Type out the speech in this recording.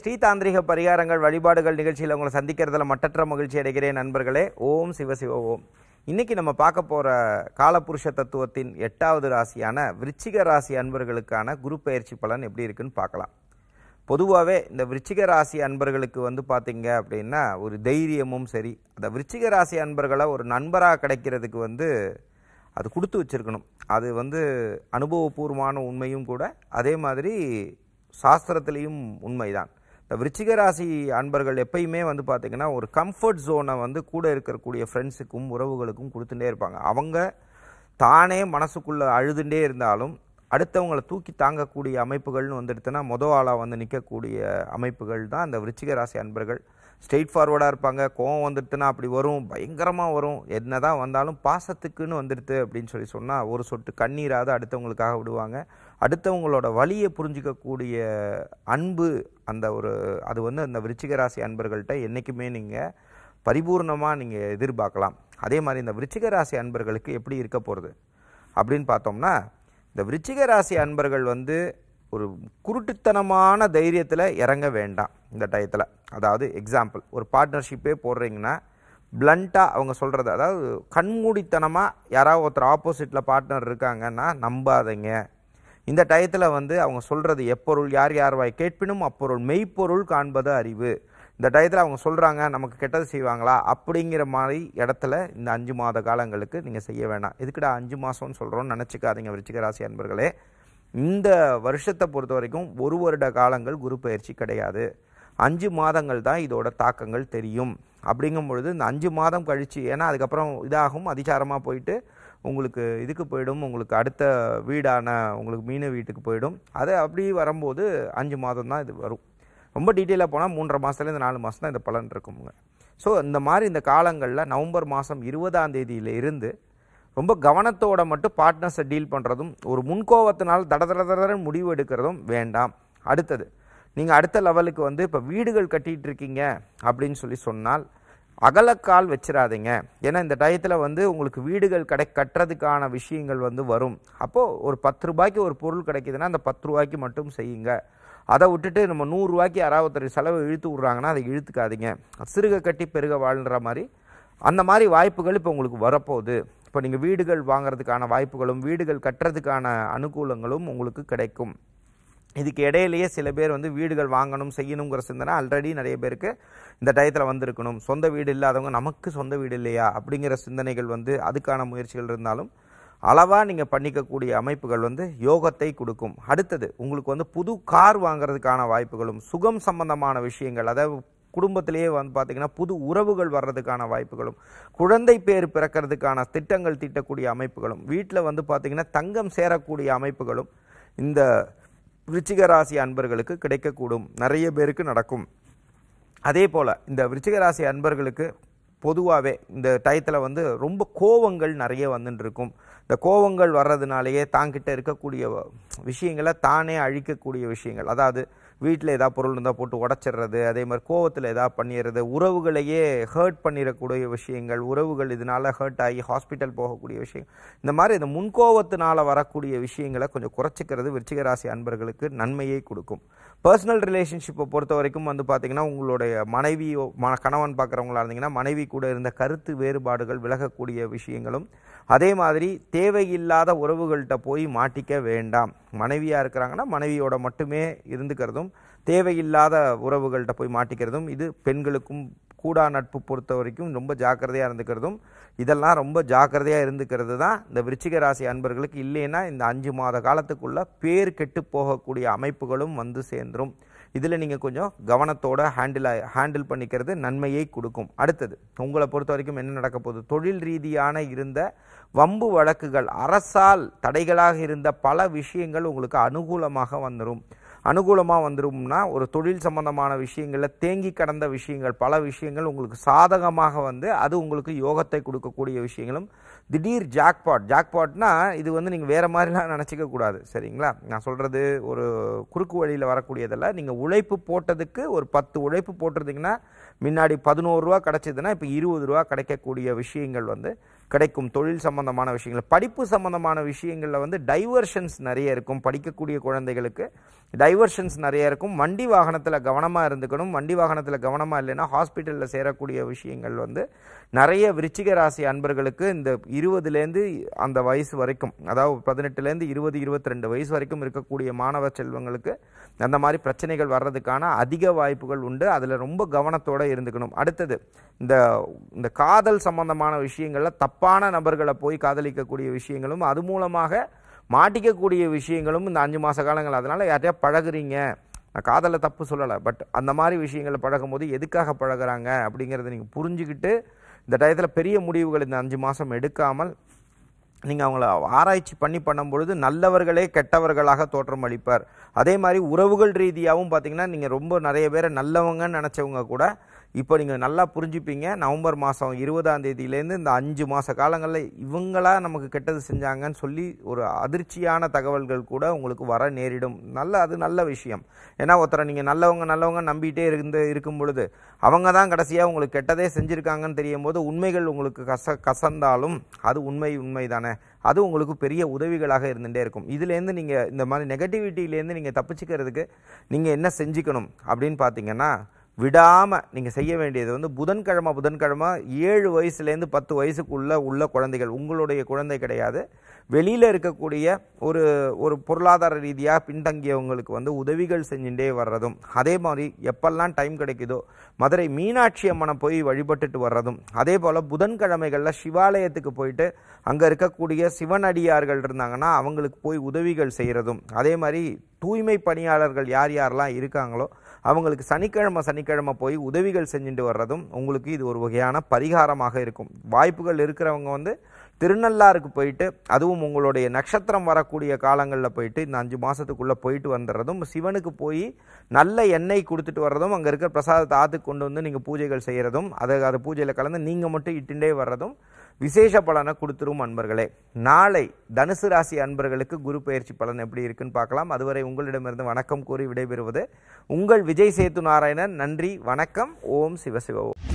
ஸ்ரீ தாந்திரிக பரிகாரங்கள் வழிபாடுகள் நிகழ்ச்சியில் உங்களை சந்திக்கிறதுல மட்டற்ற மகிழ்ச்சி அடைகிறேன் நண்பர்களே ஓம் சிவ சிவ ஓம் இன்னைக்கு நம்ம பார்க்க போகிற காலபுருஷ தத்துவத்தின் எட்டாவது ராசியான விருச்சிக ராசி அன்பர்களுக்கான குரு பயிற்சி பலன் எப்படி இருக்குன்னு பார்க்கலாம் பொதுவாகவே இந்த விருச்சிக ராசி அன்பர்களுக்கு வந்து பார்த்திங்க அப்படின்னா ஒரு தைரியமும் சரி அந்த விருச்சிக ராசி அன்பர்களை ஒரு நண்பராக கிடைக்கிறதுக்கு வந்து அது கொடுத்து வச்சுருக்கணும் அது வந்து அனுபவபூர்வமான உண்மையும் கூட அதே மாதிரி சாஸ்திரத்துலேயும் உண்மைதான் இந்த விருச்சிக ராசி அன்பர்கள் எப்பயுமே வந்து பார்த்திங்கன்னா ஒரு கம்ஃபர்ட் ஜோனை வந்து கூட இருக்கக்கூடிய ஃப்ரெண்ட்ஸுக்கும் உறவுகளுக்கும் கொடுத்துட்டே இருப்பாங்க அவங்க தானே மனசுக்குள்ளே அழுதுண்டே இருந்தாலும் அடுத்தவங்களை தூக்கி தாங்கக்கூடிய அமைப்புகள்னு வந்துடுத்துன்னா மொதல் ஆளாக வந்து நிற்கக்கூடிய அமைப்புகள் தான் அந்த விருச்சிகராசி ராசி அன்பர்கள் ஸ்ட்ரெயிட் ஃபார்வர்டாக இருப்பாங்க கோவம் வந்துடுத்துன்னா அப்படி வரும் பயங்கரமாக வரும் என்ன தான் வந்தாலும் பாசத்துக்குன்னு வந்துடுது அப்படின்னு சொல்லி சொன்னால் ஒரு சொட்டு கண்ணீராத அடுத்தவங்களுக்காக விடுவாங்க அடுத்தவங்களோட வழியை புரிஞ்சிக்கக்கூடிய அன்பு அந்த ஒரு அது வந்து அந்த விருச்சிக ராசி அன்பர்கள்ட்ட என்றைக்குமே நீங்கள் பரிபூர்ணமாக நீங்கள் எதிர்பார்க்கலாம் அதே மாதிரி இந்த விருச்சிக ராசி அன்பர்களுக்கு எப்படி இருக்க போகிறது அப்படின்னு பார்த்தோம்னா இந்த விருச்சிக ராசி அன்பர்கள் வந்து ஒரு குருட்டுத்தனமான தைரியத்தில் இறங்க வேண்டாம் இந்த டயத்தில் அதாவது எக்ஸாம்பிள் ஒரு பார்ட்னர்ஷிப்பே போடுறீங்கன்னா பிளண்ட்டாக அவங்க சொல்கிறது அதாவது கண்மூடித்தனமாக யாராவது ஒருத்தர் ஆப்போசிட்டில் பார்ட்னர் இருக்காங்கன்னா நம்பாதீங்க இந்த டயத்தில் வந்து அவங்க சொல்கிறது எப்பொருள் யார் யார் வாய் கேட்பினும் அப்பொருள் மெய்ப்பொருள் காண்பது அறிவு இந்த டயத்தில் அவங்க சொல்கிறாங்க நமக்கு கெட்டது செய்வாங்களா அப்படிங்கிற மாதிரி இடத்துல இந்த அஞ்சு மாத காலங்களுக்கு நீங்கள் செய்ய வேணாம் இதுக்கிட்ட அஞ்சு மாதம்னு சொல்கிறோம்னு நினச்சிக்காதீங்க விருச்சிக ராசி அன்பர்களே இந்த வருஷத்தை பொறுத்த வரைக்கும் ஒரு வருட காலங்கள் குரு பயிற்சி கிடையாது அஞ்சு மாதங்கள் தான் இதோட தாக்கங்கள் தெரியும் அப்படிங்கும் பொழுது இந்த அஞ்சு மாதம் கழித்து ஏன்னா அதுக்கப்புறம் இதாகும் அதிகாரமாக போயிட்டு உங்களுக்கு இதுக்கு போயிடும் உங்களுக்கு அடுத்த வீடான உங்களுக்கு மீன வீட்டுக்கு போயிடும் அதை அப்படி வரும்போது அஞ்சு மாதம் தான் இது வரும் ரொம்ப டீட்டெயிலாக போனால் மூன்றரை மாதத்துலேருந்து நாலு மாதம் தான் இந்த பலன் இருக்குங்க ஸோ இந்த மாதிரி இந்த காலங்களில் நவம்பர் மாதம் இருபதாம் தேதியில் இருந்து ரொம்ப கவனத்தோட மட்டும் பார்ட்னர்ஸை டீல் பண்ணுறதும் ஒரு முன்கோவத்தினால் தட தட முடிவு எடுக்கிறதும் வேண்டாம் அடுத்தது நீங்கள் அடுத்த லெவலுக்கு வந்து இப்போ வீடுகள் கட்டிகிட்டு இருக்கீங்க அப்படின்னு சொல்லி சொன்னால் அகலக்கால் வச்சிடாதீங்க ஏன்னா இந்த டயத்தில் வந்து உங்களுக்கு வீடுகள் கடை கட்டுறதுக்கான விஷயங்கள் வந்து வரும் அப்போது ஒரு பத்து ரூபாய்க்கு ஒரு பொருள் கிடைக்குதுன்னா அந்த பத்து ரூபாய்க்கு மட்டும் செய்யுங்க அதை விட்டுட்டு நம்ம நூறுரூவாய்க்கு யாராவது ஒருத்தர் செலவு இழுத்து விட்றாங்கன்னா அதை இழுத்துக்காதீங்க சிறுக கட்டி பெருக வாழ்கிற மாதிரி அந்த மாதிரி வாய்ப்புகள் இப்போ உங்களுக்கு வரப்போகுது இப்போ நீங்கள் வீடுகள் வாங்கிறதுக்கான வாய்ப்புகளும் வீடுகள் கட்டுறதுக்கான அனுகூலங்களும் உங்களுக்கு கிடைக்கும் இதுக்கு இடையிலேயே சில பேர் வந்து வீடுகள் வாங்கணும் செய்யணுங்கிற சிந்தனை ஆல்ரெடி நிறைய பேருக்கு இந்த டயத்தில் வந்திருக்கணும் சொந்த வீடு இல்லாதவங்க நமக்கு சொந்த வீடு இல்லையா அப்படிங்கிற சிந்தனைகள் வந்து அதுக்கான முயற்சிகள் இருந்தாலும் அளவாக நீங்கள் பண்ணிக்கக்கூடிய அமைப்புகள் வந்து யோகத்தை கொடுக்கும் அடுத்தது உங்களுக்கு வந்து புது கார் வாங்கிறதுக்கான வாய்ப்புகளும் சுகம் சம்பந்தமான விஷயங்கள் அதாவது குடும்பத்திலேயே வந்து பார்த்திங்கன்னா புது உறவுகள் வர்றதுக்கான வாய்ப்புகளும் குழந்தை பேர் பிறக்கிறதுக்கான திட்டங்கள் தீட்டக்கூடிய அமைப்புகளும் வீட்டில் வந்து பார்த்திங்கன்னா தங்கம் சேரக்கூடிய அமைப்புகளும் இந்த விருச்சிக ராசி அன்பர்களுக்கு கிடைக்கக்கூடும் நிறைய பேருக்கு நடக்கும் அதே போல் இந்த விருச்சிக ராசி அன்பர்களுக்கு பொதுவாகவே இந்த டயத்தில் வந்து ரொம்ப கோவங்கள் நிறைய வந்துட்டுருக்கும் இந்த கோவங்கள் வர்றதுனாலேயே தாங்கிட்ட இருக்கக்கூடிய விஷயங்களை தானே அழிக்கக்கூடிய விஷயங்கள் அதாவது வீட்டில் ஏதாவது பொருள் இருந்தால் போட்டு உடச்சிட்றது அதே மாதிரி கோவத்தில் ஏதாவது பண்ணிடுறது உறவுகளையே ஹர்ட் பண்ணிடக்கூடிய விஷயங்கள் உறவுகள் இதனால் ஹர்ட் ஆகி ஹாஸ்பிட்டல் போகக்கூடிய விஷயம் இந்த மாதிரி இந்த முன்கோவத்தினால் வரக்கூடிய விஷயங்களை கொஞ்சம் குறைச்சிக்கிறது விருச்சிகராசி அன்பர்களுக்கு நன்மையை கொடுக்கும் பர்சனல் ரிலேஷன்ஷிப்பை பொறுத்த வரைக்கும் வந்து பார்த்திங்கன்னா உங்களுடைய மனைவி ம கணவன் பார்க்குறவங்களா இருந்தீங்கன்னா மனைவி கூட இருந்த கருத்து வேறுபாடுகள் விலகக்கூடிய விஷயங்களும் அதே மாதிரி தேவையில்லாத உறவுகள்கிட்ட போய் மாட்டிக்க வேண்டாம் மனைவியாக இருக்கிறாங்கன்னா மனைவியோட மட்டுமே இருந்துக்கிறதும் தேவையில்லாத உறவுகள்கிட்ட போய் மாட்டிக்கிறதும் இது பெண்களுக்கும் கூடா நட்பு பொறுத்த வரைக்கும் ரொம்ப ஜாக்கிரதையாக இருந்துக்கிறதும் இதெல்லாம் ரொம்ப ஜாக்கிரதையாக இருந்துக்கிறது தான் இந்த விருச்சிக ராசி அன்பர்களுக்கு இல்லைன்னா இந்த அஞ்சு மாத காலத்துக்குள்ளே பேர் கெட்டு போகக்கூடிய அமைப்புகளும் வந்து சேர்ந்துடும் இதில் நீங்கள் கொஞ்சம் கவனத்தோடு ஹேண்டில் ஹேண்டில் பண்ணிக்கிறது நன்மையை கொடுக்கும் அடுத்தது உங்களை பொறுத்த வரைக்கும் என்ன நடக்க போகுது தொழில் ரீதியான இருந்த வம்பு வழக்குகள் அரசால் தடைகளாக இருந்த பல விஷயங்கள் உங்களுக்கு அனுகூலமாக வந்துடும் அனுகூலமாக வந்துடும்னா ஒரு தொழில் சம்பந்தமான விஷயங்களில் தேங்கி கடந்த விஷயங்கள் பல விஷயங்கள் உங்களுக்கு சாதகமாக வந்து அது உங்களுக்கு யோகத்தை கொடுக்கக்கூடிய விஷயங்களும் திடீர் ஜாக்பாட் ஜாக்பாட்னா இது வந்து நீங்கள் வேறு மாதிரிலாம் நினச்சிக்க கூடாது சரிங்களா நான் சொல்கிறது ஒரு குறுக்கு வழியில் வரக்கூடியதில் நீங்கள் உழைப்பு போட்டதுக்கு ஒரு பத்து உழைப்பு போட்டிருந்தீங்கன்னா முன்னாடி பதினோருவா கிடச்சதுன்னா இப்போ இருபது ரூபா கிடைக்கக்கூடிய விஷயங்கள் வந்து கிடைக்கும் தொழில் சம்பந்தமான விஷயங்கள் படிப்பு சம்பந்தமான விஷயங்களில் வந்து டைவர்ஷன்ஸ் நிறைய இருக்கும் படிக்கக்கூடிய குழந்தைகளுக்கு டைவர்ஷன்ஸ் நிறைய இருக்கும் வண்டி வாகனத்தில் கவனமாக இருந்துக்கணும் வண்டி வாகனத்தில் கவனமாக இல்லைன்னா ஹாஸ்பிட்டலில் சேரக்கூடிய விஷயங்கள் வந்து நிறைய விருச்சிக ராசி அன்பர்களுக்கு இந்த இருபதுலேருந்து அந்த வயசு வரைக்கும் அதாவது பதினெட்டுலேருந்து இருபது இருபத்தி ரெண்டு வயசு வரைக்கும் இருக்கக்கூடிய மாணவ செல்வங்களுக்கு அந்த மாதிரி பிரச்சனைகள் வர்றதுக்கான அதிக வாய்ப்புகள் உண்டு அதில் ரொம்ப கவனத்தோடு இருந்துக்கணும் அடுத்தது இந்த இந்த காதல் சம்பந்தமான விஷயங்களில் தப்பான நபர்களை போய் காதலிக்கக்கூடிய விஷயங்களும் அது மூலமாக மாட்டிக்கக்கூடிய விஷயங்களும் இந்த அஞ்சு மாத காலங்கள் அதனால் யார்ட்டையா பழகுறீங்க நான் காதலை தப்பு சொல்லலை பட் அந்த மாதிரி விஷயங்களை பழகும்போது எதுக்காக பழகிறாங்க அப்படிங்கிறத நீங்கள் புரிஞ்சுக்கிட்டு இந்த டயத்தில் பெரிய முடிவுகள் இந்த அஞ்சு மாதம் எடுக்காமல் நீங்கள் அவங்கள ஆராய்ச்சி பண்ணி பண்ணும்பொழுது நல்லவர்களே கெட்டவர்களாக தோற்றம் அளிப்பார் அதே மாதிரி உறவுகள் ரீதியாகவும் பார்த்திங்கன்னா நீங்கள் ரொம்ப நிறைய பேரை நல்லவங்கன்னு நினச்சவங்க கூட இப்போ நீங்கள் நல்லா புரிஞ்சுப்பீங்க நவம்பர் மாதம் இருபதாம் தேதியிலேருந்து இந்த அஞ்சு மாத காலங்களில் இவங்களா நமக்கு கெட்டது செஞ்சாங்கன்னு சொல்லி ஒரு அதிர்ச்சியான தகவல்கள் கூட உங்களுக்கு வர நேரிடும் நல்ல அது நல்ல விஷயம் ஏன்னா ஒருத்தரை நீங்கள் நல்லவங்க நல்லவங்க நம்பிகிட்டே இருந்து இருக்கும் பொழுது அவங்க தான் கடைசியாக உங்களுக்கு கெட்டதே செஞ்சுருக்காங்கன்னு தெரியும் போது உண்மைகள் உங்களுக்கு கச கசந்தாலும் அது உண்மை உண்மை தானே அது உங்களுக்கு பெரிய உதவிகளாக இருந்துகிட்டே இருக்கும் இதுலேருந்து நீங்கள் இந்த மாதிரி நெகட்டிவிட்டியிலேருந்து நீங்கள் தப்பிச்சுக்கிறதுக்கு நீங்கள் என்ன செஞ்சுக்கணும் அப்படின்னு பார்த்தீங்கன்னா விடாமல் நீங்கள் செய்ய வேண்டியது வந்து புதன்கிழமை புதன்கிழமை ஏழு வயசுலேருந்து பத்து வயசுக்குள்ளே உள்ள குழந்தைகள் உங்களுடைய குழந்தை கிடையாது வெளியில் இருக்கக்கூடிய ஒரு ஒரு பொருளாதார ரீதியாக பின்தங்கியவங்களுக்கு வந்து உதவிகள் செஞ்சுட்டே வர்றதும் அதே மாதிரி எப்பெல்லாம் டைம் கிடைக்குதோ மதுரை மீனாட்சி அம்மனை போய் வழிபட்டுட்டு வர்றதும் அதே போல் புதன்கிழமைகளில் சிவாலயத்துக்கு போயிட்டு அங்கே இருக்கக்கூடிய சிவனடியார்கள் இருந்தாங்கன்னா அவங்களுக்கு போய் உதவிகள் செய்கிறதும் அதே மாதிரி தூய்மை பணியாளர்கள் யார் யாரெல்லாம் இருக்காங்களோ அவங்களுக்கு சனிக்கிழமை சனிக்கிழமை போய் உதவிகள் செஞ்சுட்டு வர்றதும் உங்களுக்கு இது ஒரு வகையான பரிகாரமாக இருக்கும் வாய்ப்புகள் இருக்கிறவங்க வந்து திருநள்ளாருக்கு போயிட்டு அதுவும் உங்களுடைய நட்சத்திரம் வரக்கூடிய காலங்களில் போயிட்டு இந்த அஞ்சு மாதத்துக்குள்ளே போயிட்டு வந்துடுறதும் சிவனுக்கு போய் நல்ல எண்ணெய் கொடுத்துட்டு வர்றதும் அங்கே இருக்கிற பிரசாதத்தை ஆற்றுக்கு கொண்டு வந்து நீங்கள் பூஜைகள் செய்கிறதும் அதை அது பூஜையில் கலந்து நீங்கள் மட்டும் இட்டுண்டே வர்றதும் விசேஷ பலனை கொடுத்துரும் அன்பர்களே நாளை தனுசு ராசி அன்பர்களுக்கு குரு பயிற்சி பலன் எப்படி இருக்குன்னு பார்க்கலாம் அதுவரை உங்களிடமிருந்து வணக்கம் கூறி விடைபெறுவது உங்கள் விஜய் சேத்து நாராயணன் நன்றி வணக்கம் ஓம் சிவசிவோம்